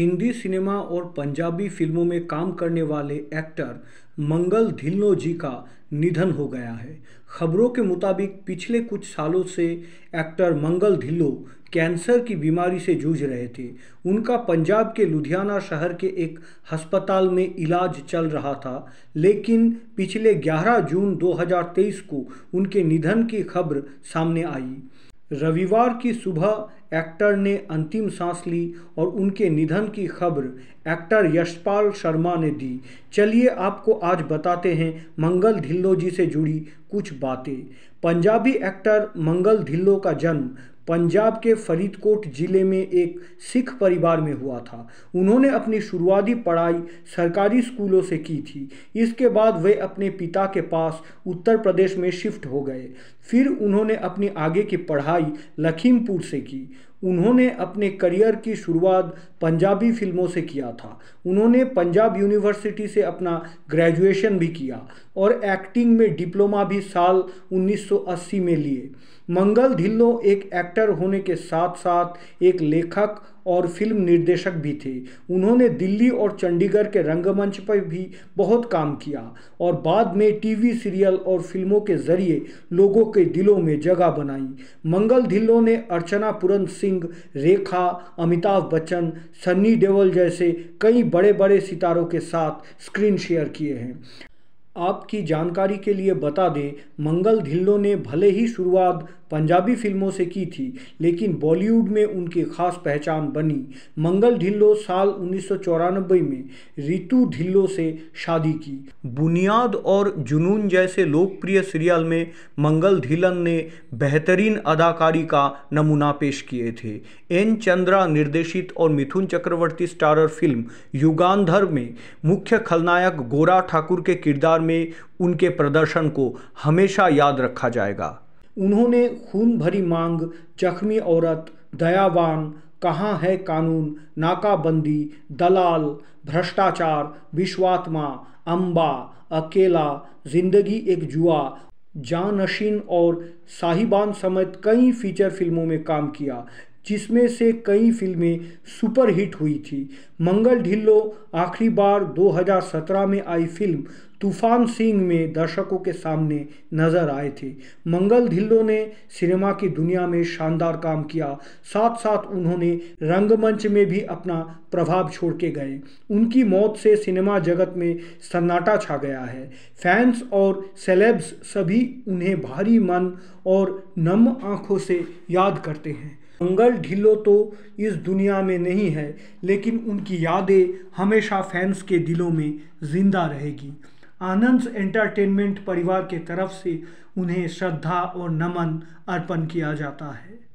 Hindi cinema और पंजाबी फिल्मों में काम करने वाले एक्टर मंगल ढिल्लो जी का निधन हो गया है खबरों के मुताबिक पिछले कुछ सालों से एक्टर मंगल ढिल्लो कैंसर की बीमारी से जूझ रहे थे उनका पंजाब के लुधियाना शहर के एक अस्पताल में इलाज चल रहा था लेकिन पिछले 11 जून 2023 को उनके निधन की खबर सामने आई रविवार की सुबह एक्टर ने अंतिम सांस ली और उनके निधन की खबर एक्टर यशपाल शर्मा ने दी चलिए आपको आज बताते हैं मंगल ढिल्लो जी से जुड़ी कुछ बातें पंजाबी एक्टर मंगल ढिल्लो का जन्म पंजाब के फरीदकोट ज़िले में एक सिख परिवार में हुआ था उन्होंने अपनी शुरुआती पढ़ाई सरकारी स्कूलों से की थी इसके बाद वे अपने पिता के पास उत्तर प्रदेश में शिफ्ट हो गए फिर उन्होंने अपनी आगे की पढ़ाई लखीमपुर से की उन्होंने अपने करियर की शुरुआत पंजाबी फिल्मों से किया था उन्होंने पंजाब यूनिवर्सिटी से अपना ग्रेजुएशन भी किया और एक्टिंग में डिप्लोमा भी साल 1980 में लिए मंगल ढिल्लो एक एक्टर होने के साथ साथ एक लेखक और फिल्म निर्देशक भी थे उन्होंने दिल्ली और चंडीगढ़ के रंगमंच पर भी बहुत काम किया और बाद में टीवी सीरियल और फिल्मों के जरिए लोगों के दिलों में जगह बनाई मंगल ढिल्लो ने अर्चना पुरन सिंह रेखा अमिताभ बच्चन सन्नी देवल जैसे कई बड़े बड़े सितारों के साथ स्क्रीन शेयर किए हैं आपकी जानकारी के लिए बता दें मंगल ढिल्लो ने भले ही शुरुआत पंजाबी फिल्मों से की थी लेकिन बॉलीवुड में उनकी खास पहचान बनी मंगल ढिल्लो साल उन्नीस में रितु ढिल्लो से शादी की बुनियाद और जुनून जैसे लोकप्रिय सीरियल में मंगल ढिलन ने बेहतरीन अदाकारी का नमूना पेश किए थे एन चंद्रा निर्देशित और मिथुन चक्रवर्ती स्टारर फिल्म युगान्धर में मुख्य खलनायक गोरा ठाकुर के किरदार में उनके प्रदर्शन को हमेशा याद रखा जाएगा उन्होंने खून भरी मांग जख्मी औरत दयावान कहाँ है कानून नाकाबंदी दलाल भ्रष्टाचार विश्वात्मा अम्बा अकेला जिंदगी एक जुआ जानशीन और साहिबान समेत कई फीचर फिल्मों में काम किया जिसमें से कई फिल्में सुपरहिट हुई थी मंगल ढिल्लो आखिरी बार 2017 में आई फिल्म तूफान सिंह में दर्शकों के सामने नजर आए थे मंगल ढिल्लो ने सिनेमा की दुनिया में शानदार काम किया साथ साथ उन्होंने रंगमंच में भी अपना प्रभाव छोड़ के गए उनकी मौत से सिनेमा जगत में सन्नाटा छा गया है फैंस और सेलेब्स सभी उन्हें भारी मन और नम आँखों से याद करते हैं मंगल ढिल्लो तो इस दुनिया में नहीं है लेकिन उनकी यादें हमेशा फैंस के दिलों में जिंदा रहेगी आनंद एंटरटेनमेंट परिवार के तरफ से उन्हें श्रद्धा और नमन अर्पण किया जाता है